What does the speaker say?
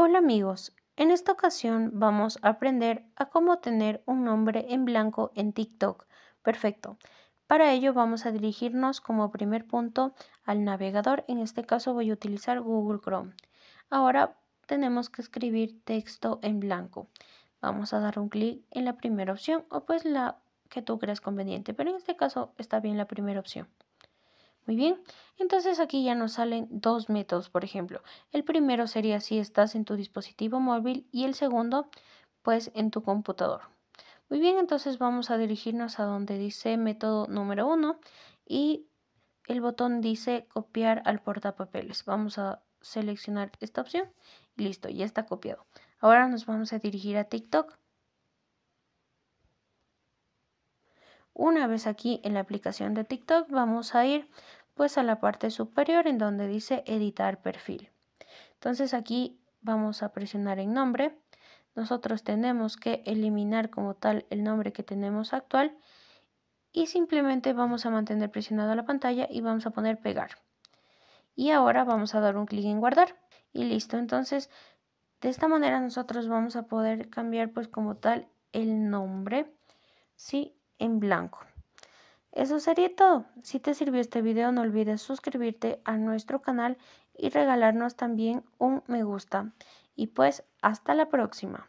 Hola amigos, en esta ocasión vamos a aprender a cómo tener un nombre en blanco en TikTok. Perfecto. Para ello vamos a dirigirnos como primer punto al navegador, en este caso voy a utilizar Google Chrome. Ahora tenemos que escribir texto en blanco. Vamos a dar un clic en la primera opción o pues la que tú creas conveniente, pero en este caso está bien la primera opción. Muy bien, entonces aquí ya nos salen dos métodos, por ejemplo. El primero sería si estás en tu dispositivo móvil y el segundo, pues en tu computador. Muy bien, entonces vamos a dirigirnos a donde dice método número 1 y el botón dice copiar al portapapeles. Vamos a seleccionar esta opción y listo, ya está copiado. Ahora nos vamos a dirigir a TikTok. Una vez aquí en la aplicación de TikTok vamos a ir pues a la parte superior en donde dice editar perfil. Entonces aquí vamos a presionar en nombre. Nosotros tenemos que eliminar como tal el nombre que tenemos actual y simplemente vamos a mantener presionado la pantalla y vamos a poner pegar. Y ahora vamos a dar un clic en guardar y listo. Entonces de esta manera nosotros vamos a poder cambiar pues como tal el nombre ¿sí? en blanco. Eso sería todo. Si te sirvió este video no olvides suscribirte a nuestro canal y regalarnos también un me gusta. Y pues hasta la próxima.